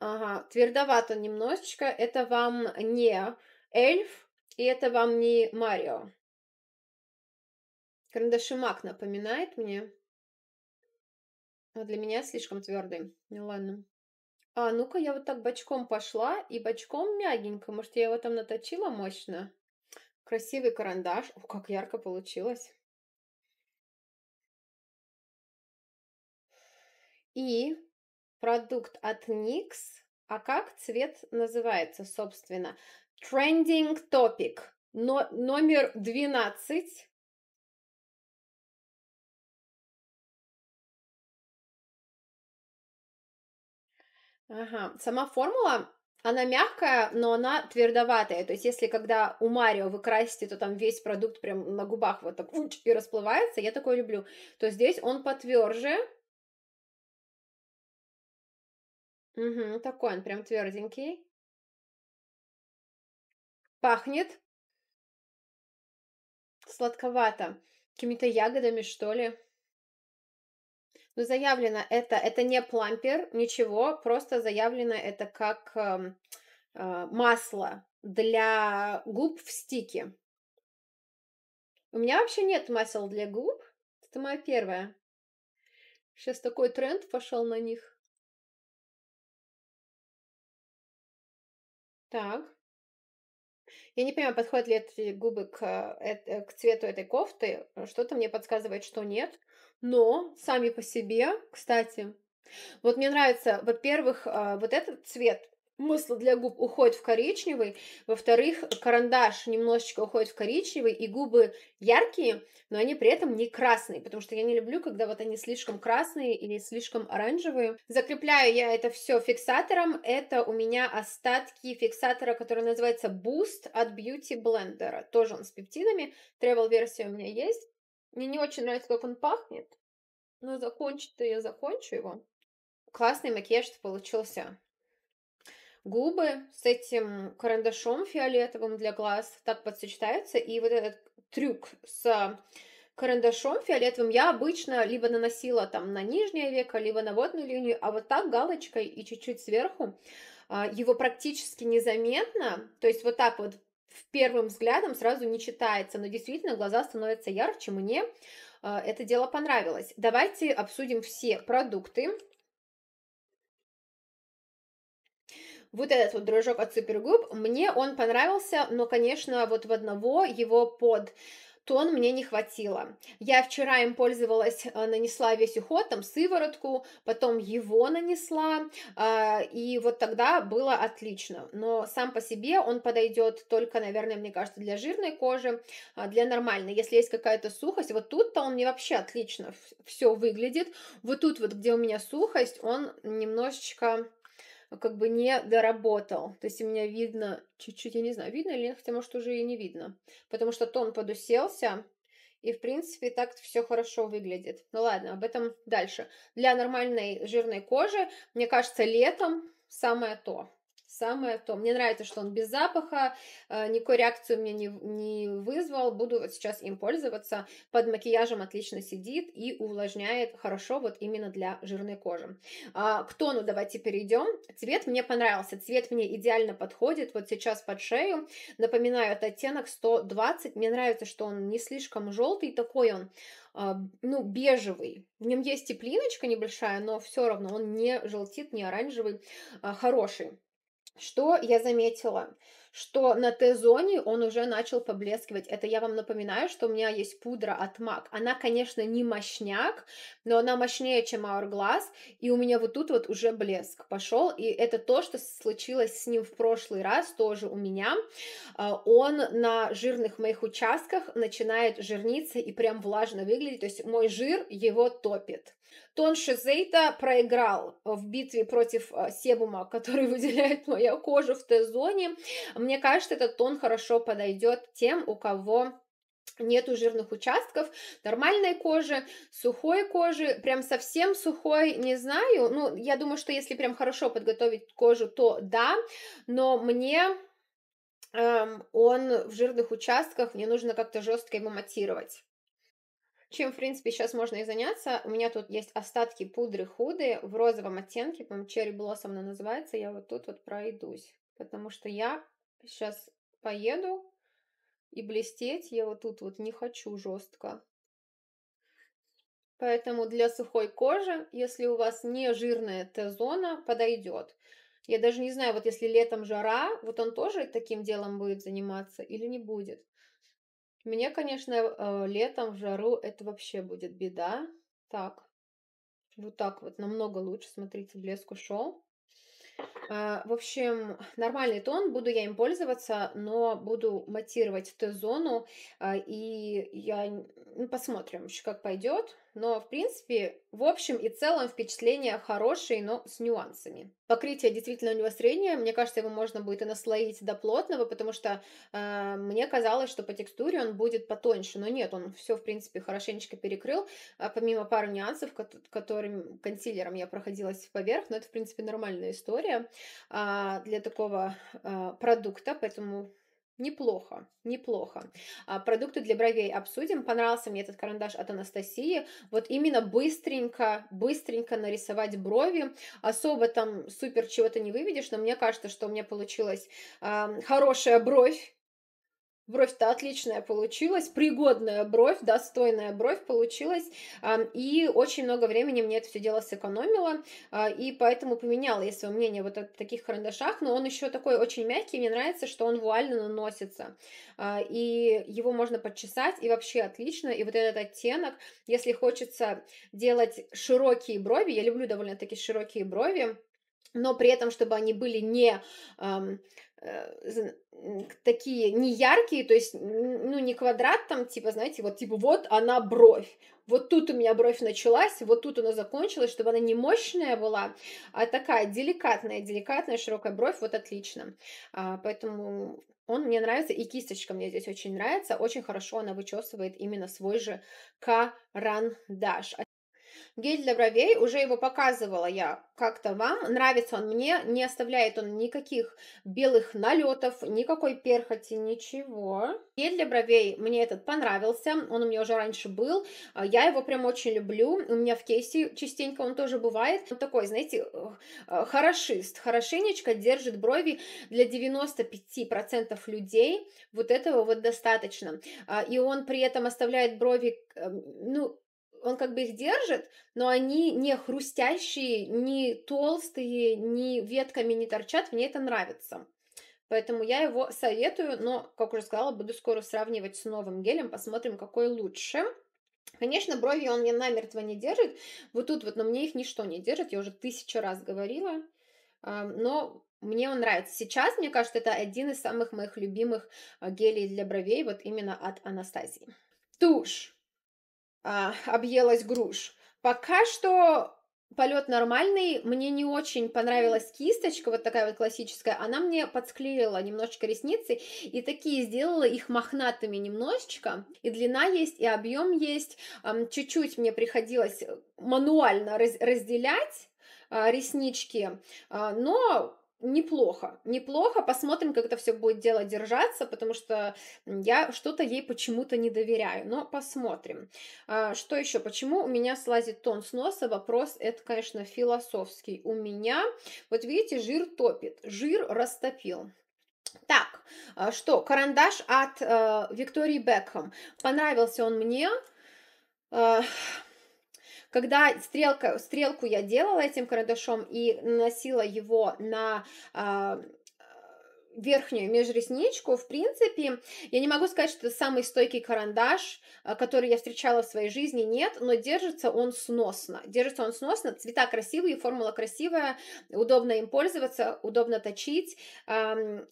Ага, твердовато немножечко. Это вам не эльф, и это вам не Марио. Карандашимак напоминает мне. Но для меня слишком твердый. Ну ладно. А, ну-ка, я вот так бочком пошла, и бочком мягенько. Может, я его там наточила мощно? Красивый карандаш. О, как ярко получилось. И продукт от NYX. А как цвет называется, собственно? Trending Topic. Но, номер 12. Ага. Сама формула, она мягкая, но она твердоватая. То есть, если когда у Марио вы красите, то там весь продукт прям на губах вот так и расплывается, я такое люблю, то здесь он потверже, Угу, такой он прям тверденький. Пахнет сладковато. Какими-то ягодами, что ли. но ну, заявлено это, это не плампер, ничего, просто заявлено это как э, э, масло для губ в стике. У меня вообще нет масел для губ, это моя первая. Сейчас такой тренд пошел на них. Так. Я не понимаю, подходят ли эти губы к, а, э, к цвету этой кофты. Э, что-то мне подсказывает, что нет. Но сами по себе, кстати, вот мне нравится, во-первых, а, вот этот цвет масло для губ уходит в коричневый, во-вторых, карандаш немножечко уходит в коричневый, и губы яркие, но они при этом не красные, потому что я не люблю, когда вот они слишком красные или слишком оранжевые. Закрепляю я это все фиксатором, это у меня остатки фиксатора, который называется Boost от Beauty Blender, тоже он с пептидами, travel версия у меня есть. Мне не очень нравится, как он пахнет, но закончить-то я закончу его. Классный макияж получился губы с этим карандашом фиолетовым для глаз так подсочетаются, и вот этот трюк с карандашом фиолетовым я обычно либо наносила там на нижнее веко, либо на водную линию, а вот так галочкой и чуть-чуть сверху а, его практически незаметно, то есть вот так вот в первым взглядом сразу не читается, но действительно глаза становятся ярче, мне а, это дело понравилось. Давайте обсудим все продукты, вот этот вот дружок от Супергуб, мне он понравился, но, конечно, вот в одного его под тон мне не хватило. Я вчера им пользовалась, э, нанесла весь уход, там сыворотку, потом его нанесла, а, и вот тогда было отлично. Но сам по себе он подойдет только, наверное, мне кажется, для жирной кожи, а, для нормальной. Если есть какая-то сухость, вот тут-то он мне вообще отлично все выглядит. Вот тут вот, где у меня сухость, он немножечко как бы не доработал. То есть у меня видно чуть-чуть, я не знаю, видно ли, хотя, может, уже и не видно. Потому что тон подуселся, и, в принципе, так все хорошо выглядит. Ну ладно, об этом дальше. Для нормальной жирной кожи, мне кажется, летом самое то самое то. Мне нравится, что он без запаха, э, никакой реакции у меня не, не вызвал, буду вот сейчас им пользоваться. Под макияжем отлично сидит и увлажняет хорошо вот именно для жирной кожи. А, к тону давайте перейдем. Цвет мне понравился, цвет мне идеально подходит, вот сейчас под шею. Напоминаю, это оттенок 120, мне нравится, что он не слишком желтый, такой он а, ну, бежевый. В нем есть теплиночка небольшая, но все равно он не желтит, не оранжевый, а хороший. Что я заметила? Что на Т-зоне он уже начал поблескивать. Это я вам напоминаю, что у меня есть пудра от MAC. Она, конечно, не мощняк, но она мощнее, чем Hourglass, и у меня вот тут вот уже блеск пошел, и это то, что случилось с ним в прошлый раз, тоже у меня. А, он на жирных моих участках начинает жирниться и прям влажно выглядеть, то есть мой жир его топит. Тон Шизейта проиграл в битве против э, Себума, который выделяет моя кожа в Т-зоне. Мне кажется, этот тон хорошо подойдет тем, у кого нету жирных участков, нормальной кожи, сухой кожи, прям совсем сухой, не знаю, ну, я думаю, что если прям хорошо подготовить кожу, то да, но мне эм, он в жирных участках, мне нужно как-то жестко его матировать чем, в принципе, сейчас можно и заняться. У меня тут есть остатки пудры худы в розовом оттенке, по-моему, Cherry Blossom она называется. Я вот тут вот пройдусь, потому что я сейчас поеду, и блестеть я вот тут вот не хочу жестко. Поэтому для сухой кожи, если у вас не жирная Т-зона, подойдет. Я даже не знаю, вот если летом жара, вот он тоже таким делом будет заниматься или не будет. Мне, конечно, э, летом в жару это вообще будет беда. Так, вот так вот намного лучше, смотрите, блеск ушел. А, в общем, нормальный тон, буду я им пользоваться, но буду матировать в Т-зону, а, и я ну, посмотрим, как пойдет но, в принципе, в общем и целом впечатление хорошее, но с нюансами. Покрытие действительно у него среднее, мне кажется, его можно будет и наслоить до плотного, потому что э, мне казалось, что по текстуре он будет потоньше, но нет, он все, в принципе, хорошенечко перекрыл, а помимо пару нюансов, ко которым консилером я проходилась поверх, но это, в принципе, нормальная история э, для такого э, продукта, поэтому Неплохо, неплохо. А, продукты для бровей обсудим. Понравился мне этот карандаш от Анастасии. Вот именно быстренько, быстренько нарисовать брови. Особо там супер чего-то не выведешь, но мне кажется, что у меня получилась а, хорошая бровь Бровь-то отличная получилась, пригодная бровь, достойная бровь получилась, и очень много времени мне это все дело сэкономило, а, и поэтому поменяла я свое мнение вот о таких карандашах, но он еще такой очень мягкий, мне нравится, что он вуально наносится, а, и его можно подчесать, и вообще отлично, и вот этот оттенок, если хочется делать широкие брови, я люблю довольно-таки широкие брови, но при этом, чтобы они были не Э, такие неяркие, то есть, ну, не квадрат там, типа, знаете, вот, типа, вот она бровь, вот тут у меня бровь началась, вот тут она закончилась, чтобы она не мощная была, а такая деликатная, деликатная широкая бровь, вот отлично. А, поэтому он мне нравится, и кисточка мне здесь очень нравится, очень хорошо она вычесывает именно свой же карандаш. Гель для бровей, уже его показывала я как-то вам. Нравится он мне, не оставляет он никаких белых налетов, никакой перхоти, ничего. Гель для бровей, мне этот понравился, он у меня уже раньше был. А, я его прям очень люблю, у меня в кейсе частенько он тоже бывает. Он такой, знаете, э, э, хорошист, хорошенечко держит брови для 95% людей. Вот этого вот достаточно. А, и он при этом оставляет брови, эм, ну, он как бы их держит, но они не хрустящие, не толстые, ни ветками не торчат, мне это нравится. Поэтому я его советую, но, как уже сказала, буду скоро сравнивать с новым гелем, посмотрим, какой лучше. Конечно, брови он мне намертво не держит, вот тут вот, но мне их ничто не держит, я уже тысячу раз говорила, но мне он нравится. Сейчас, мне кажется, это один из самых моих любимых а, гелей для бровей, вот именно от Анастасии. Тушь а, объелась груш. Пока что полет нормальный, мне не очень понравилась кисточка, вот такая вот классическая, она мне подсклеила немножечко ресницы, и такие сделала их мохнатыми немножечко, и длина есть, и объем есть, чуть-чуть мне приходилось э, мануально разделять а, реснички, а, но неплохо. Неплохо. Посмотрим, как это все будет дело держаться, потому что я что-то ей почему-то не доверяю. Но посмотрим. А, что еще? Почему у меня слазит тон с носа? Вопрос, это, конечно, философский. У меня, вот видите, жир топит. Жир растопил. Так, а что, карандаш от э, Виктории Бекхэм. Понравился он мне. Э, когда стрелка, стрелку я делала этим карандашом и наносила его на... Э, верхнюю межресничку, в принципе, я не могу сказать, что это самый стойкий карандаш, а, который я встречала в своей жизни, нет, но держится он сносно, держится он сносно, цвета красивые, формула красивая, удобно им пользоваться, удобно точить,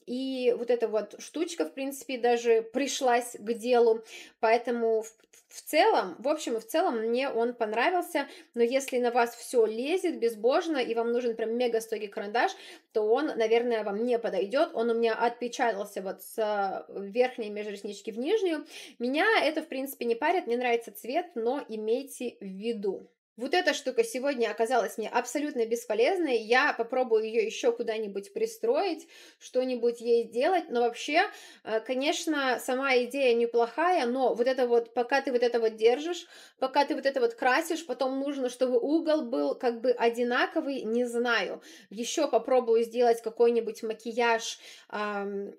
и вот эта вот штучка, в принципе, даже пришлась к делу, поэтому в целом, в общем и в целом, мне он понравился, но если на вас все лезет безбожно, и вам нужен прям мега стойкий карандаш, то он, наверное, вам не подойдет, он он у меня отпечатался вот с э, верхней межреснички в нижнюю. Меня это, в принципе, не парит, мне нравится цвет, но имейте в виду вот эта штука сегодня оказалась мне абсолютно бесполезной, я попробую ее еще куда-нибудь пристроить, что-нибудь ей сделать. но вообще, э, конечно, сама идея неплохая, но вот это вот, пока ты вот это вот держишь, пока ты вот это вот красишь, потом нужно, чтобы угол был как бы одинаковый, не знаю. Еще попробую сделать какой-нибудь макияж эм,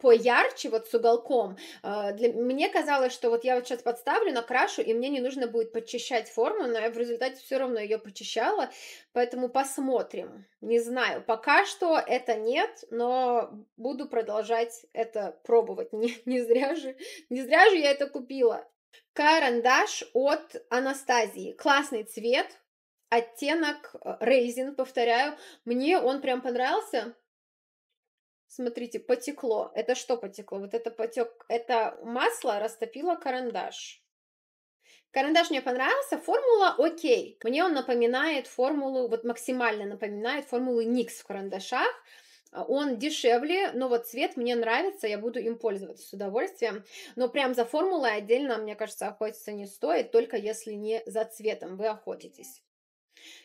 поярче, вот с уголком. Э, для, мне казалось, что вот я вот сейчас подставлю, накрашу, и мне не нужно будет подчищать форму, но я в результате все равно ее почищала, поэтому посмотрим. Не знаю, пока что это нет, но буду продолжать это пробовать. Не, не зря же, не зря же я это купила. Карандаш от Анастазии. Классный цвет, оттенок э, рейзин, повторяю. Мне он прям понравился. Смотрите, потекло. Это что потекло? Вот это потек, это масло растопило карандаш. Карандаш мне понравился, формула окей. Мне он напоминает формулу, вот максимально напоминает формулу Никс в карандашах. А, он дешевле, но вот цвет мне нравится, я буду им пользоваться с удовольствием. Но прям за формулой отдельно, мне кажется, охотиться не стоит, только если не за цветом вы охотитесь.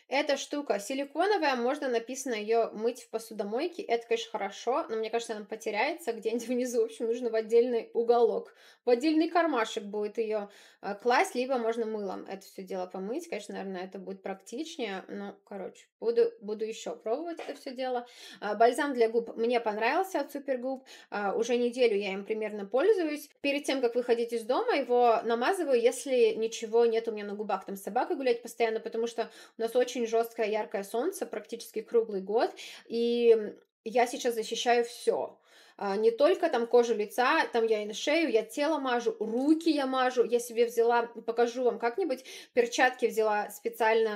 Эта штука силиконовая, можно написано ее мыть в посудомойке. Это, конечно, хорошо, но мне кажется, она потеряется где-нибудь внизу. В общем, нужно в отдельный уголок. В отдельный кармашек будет ее э, класть, либо можно мылом это все дело помыть. Конечно, наверное, это будет практичнее. Ну, короче, буду, буду еще пробовать это все дело. А, бальзам для губ мне понравился от Супергуб. А, уже неделю я им примерно пользуюсь. Перед тем, как выходить из дома, его намазываю, если ничего нет у меня на губах. Там с собакой гулять постоянно, потому что у нас сейчас очень жесткое яркое солнце, практически круглый год, и я сейчас защищаю все. А, не только там кожу лица, там я и на шею, я тело мажу, руки я мажу. Я себе взяла, покажу вам как-нибудь, перчатки взяла специально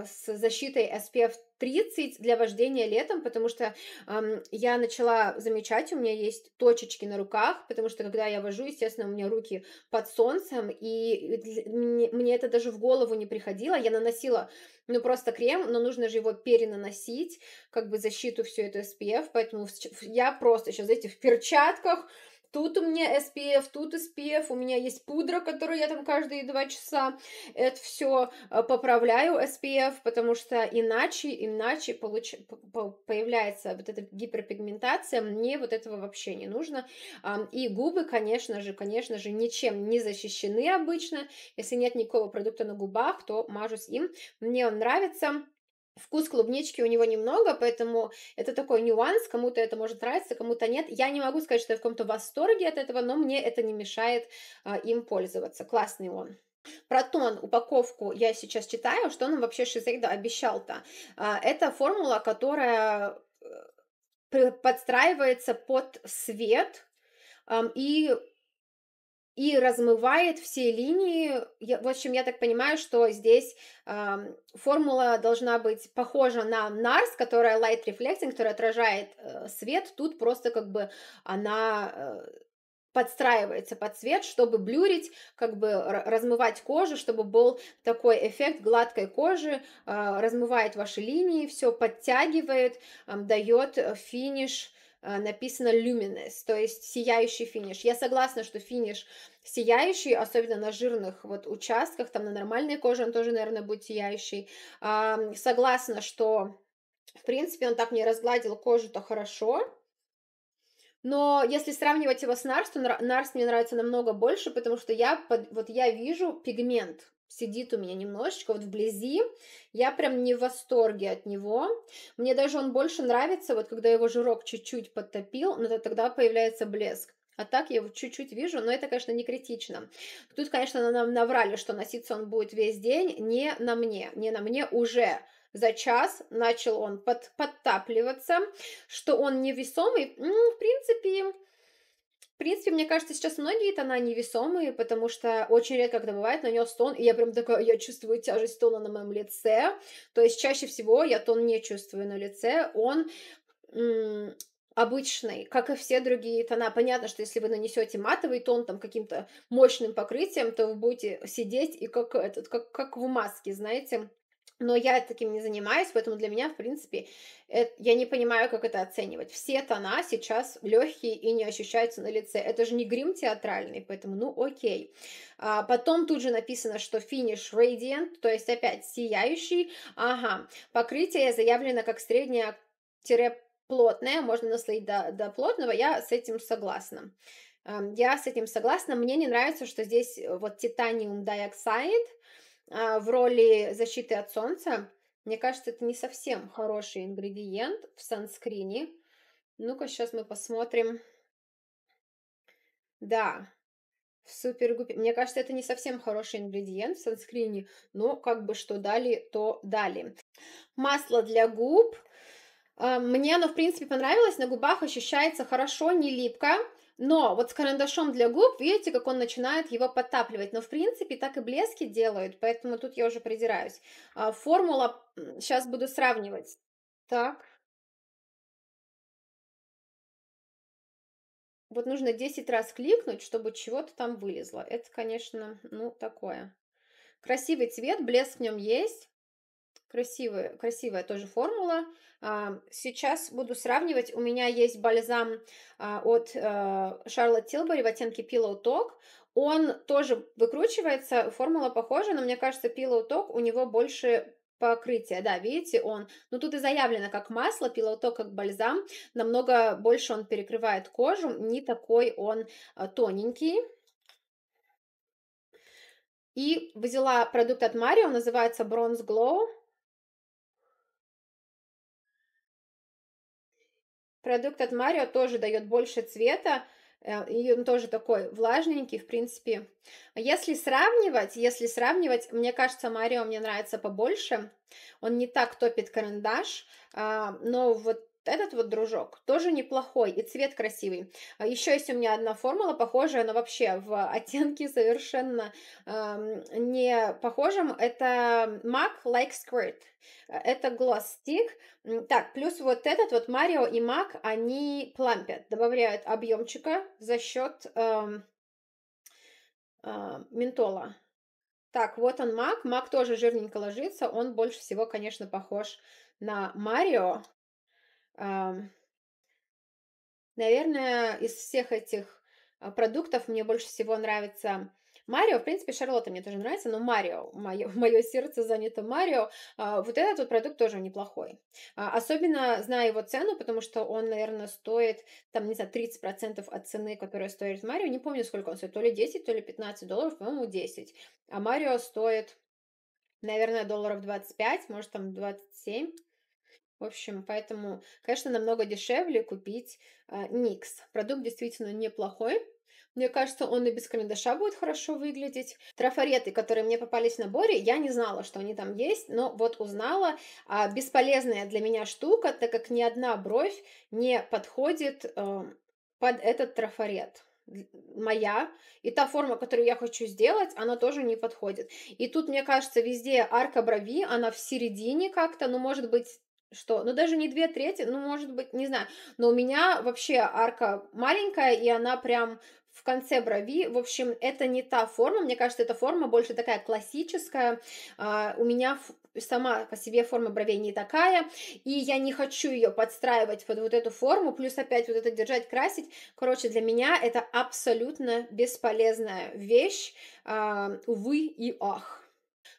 а, с защитой SPF 30 для вождения летом, потому что эм, я начала замечать, у меня есть точечки на руках, потому что когда я вожу, естественно, у меня руки под солнцем, и мне, мне это даже в голову не приходило. Я наносила, ну, просто крем, но нужно же его перенаносить, как бы защиту всю эту SPF, поэтому я просто сейчас, знаете, в перчатках, Тут у меня SPF, тут SPF, у меня есть пудра, которую я там каждые два часа это все э, поправляю SPF, потому что иначе, иначе получ... появляется вот эта гиперпигментация, мне вот этого вообще не нужно. И губы, конечно же, конечно же, ничем не защищены обычно, если нет никакого продукта на губах, то мажусь им, мне он нравится, Вкус клубнички у него немного, поэтому это такой нюанс, кому-то это может нравиться, кому-то нет. Я не могу сказать, что я в каком-то восторге от этого, но мне это не мешает а, им пользоваться. Классный он. Про тон, упаковку я сейчас читаю, что нам вообще Шизейда обещал-то. А, это формула, которая э, подстраивается под свет а, и и размывает все линии. Я, в общем, я так понимаю, что здесь э, формула должна быть похожа на NARS, которая light reflecting, которая отражает э, свет. Тут просто как бы она э, подстраивается под цвет, чтобы блюрить, как бы размывать кожу, чтобы был такой эффект гладкой кожи, э, размывает ваши линии, все подтягивает, дает э, финиш а, написано luminous, то есть сияющий финиш. Я согласна, что финиш сияющий, особенно на жирных вот участках, там на нормальной коже он тоже, наверное, будет сияющий. Согласна, что, в принципе, он так мне разгладил кожу-то хорошо, но если сравнивать его с Нарс, то Нарс мне нравится намного больше, потому что я, под, вот я вижу пигмент, сидит у меня немножечко вот вблизи. Я прям не в восторге от него. Мне даже он больше нравится, вот когда его жирок чуть-чуть подтопил, но тогда появляется блеск. А так я его чуть-чуть вижу, но это, конечно, не критично. Тут, конечно, нам наврали, что носиться он будет весь день. Не на мне, не на мне уже за час начал он под, подтапливаться, что он невесомый, ну, в принципе, в принципе, мне кажется, сейчас многие тона невесомые, потому что очень редко, когда бывает, нанес тон, и я прям такая, я чувствую тяжесть тона на моем лице. То есть чаще всего я тон не чувствую на лице, он обычный, как и все другие тона. Понятно, что если вы нанесете матовый тон там каким-то мощным покрытием, то вы будете сидеть и как этот, как, как в маске, знаете, но я таким не занимаюсь, поэтому для меня, в принципе, это, я не понимаю, как это оценивать. Все тона сейчас легкие и не ощущаются на лице. Это же не грим театральный, поэтому, ну, окей. А, потом тут же написано, что финиш radiant, то есть опять сияющий. Ага, покрытие заявлено как среднее плотное, можно наслоить до, до плотного, я с этим согласна. Эм, я с этим согласна. Мне не нравится, что здесь э, вот титаниум диоксид, а, в роли защиты от солнца. Мне кажется, это не совсем хороший ингредиент в санскрине. Ну-ка, сейчас мы посмотрим. Да, в супергупе. Мне кажется, это не совсем хороший ингредиент в санскрине, но как бы что дали, то дали. Масло для губ. А, мне оно, в принципе, понравилось. На губах ощущается хорошо, не липко. Но вот с карандашом для губ, видите, как он начинает его подтапливать. Но, в принципе, так и блески делают, поэтому тут я уже придираюсь. А, формула, сейчас буду сравнивать. Так. Вот нужно 10 раз кликнуть, чтобы чего-то там вылезло. Это, конечно, ну, такое. Красивый цвет, блеск в нем есть. Красивая, красивая тоже формула. А, сейчас буду сравнивать. У меня есть бальзам а, от Шарлотт э, Тилбери в оттенке Pillow Talk. Он тоже выкручивается, формула похожа, но мне кажется, Pillow Talk у него больше покрытие, да, видите, он, ну тут и заявлено как масло, пилото как бальзам, намного больше он перекрывает кожу, не такой он э, тоненький. И взяла продукт от Марио, называется Bronze Glow, Продукт от Марио тоже дает больше цвета, э, и он тоже такой влажненький, в принципе. Если сравнивать, если сравнивать, мне кажется, Марио мне нравится побольше. Он не так топит карандаш, а, но вот этот вот дружок тоже неплохой и цвет красивый. А Еще есть у меня одна формула похожая, но вообще в оттенке совершенно э, не похожим Это MAC Like Squirt. Это Gloss Stick. Так, плюс вот этот вот Марио и MAC, они плампят, добавляют объемчика за счет э, эм, э, а, ментола. Так, вот он mac mac тоже жирненько ложится. Он больше всего, конечно, похож на Марио. Наверное, из всех этих а, продуктов мне больше всего нравится Марио, в принципе, Шарлотта мне тоже нравится, но Марио, мое, сердце занято Марио, а, вот этот вот продукт тоже неплохой. А, особенно знаю его цену, потому что он, наверное, стоит, там, не знаю, 30% от цены, которая стоит Марио, не помню, сколько он стоит, то ли 10, то ли 15 долларов, по-моему, 10. А Марио стоит, наверное, долларов 25, может, там 27, в общем, поэтому, конечно, намного дешевле купить э, Никс. Продукт действительно неплохой. Мне кажется, он и без карандаша будет хорошо выглядеть. Трафареты, которые мне попались в наборе, я не знала, что они там есть, но вот узнала. А, бесполезная для меня штука, так как ни одна бровь не подходит э, под этот трафарет моя, и та форма, которую я хочу сделать, она тоже не подходит. И тут, мне кажется, везде арка брови, она в середине как-то, ну, может быть, что, ну даже не две трети, ну может быть, не знаю, но у меня вообще арка маленькая, и она прям в конце брови. В общем, это не та форма. Мне кажется, эта форма больше такая классическая. А, у меня сама по себе форма бровей не такая, и я не хочу ее подстраивать под вот эту форму, плюс опять вот это держать, красить. Короче, для меня это абсолютно бесполезная вещь, а, увы и ах.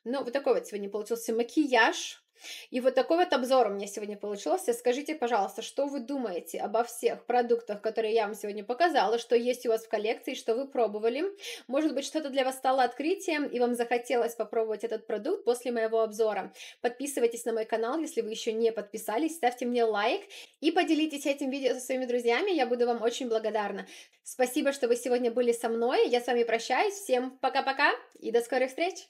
Но ну, вот такой вот сегодня получился макияж. И вот такой вот обзор у меня сегодня получился. Скажите, пожалуйста, что вы думаете обо всех продуктах, которые я вам сегодня показала, что есть у вас в коллекции, что вы пробовали. Может быть, что-то для вас стало открытием, и вам захотелось попробовать этот продукт после моего обзора. Подписывайтесь на мой канал, если вы еще не подписались, ставьте мне лайк и поделитесь этим видео со своими друзьями, я буду вам очень благодарна. Спасибо, что вы сегодня были со мной, я с вами прощаюсь, всем пока-пока и до скорых встреч!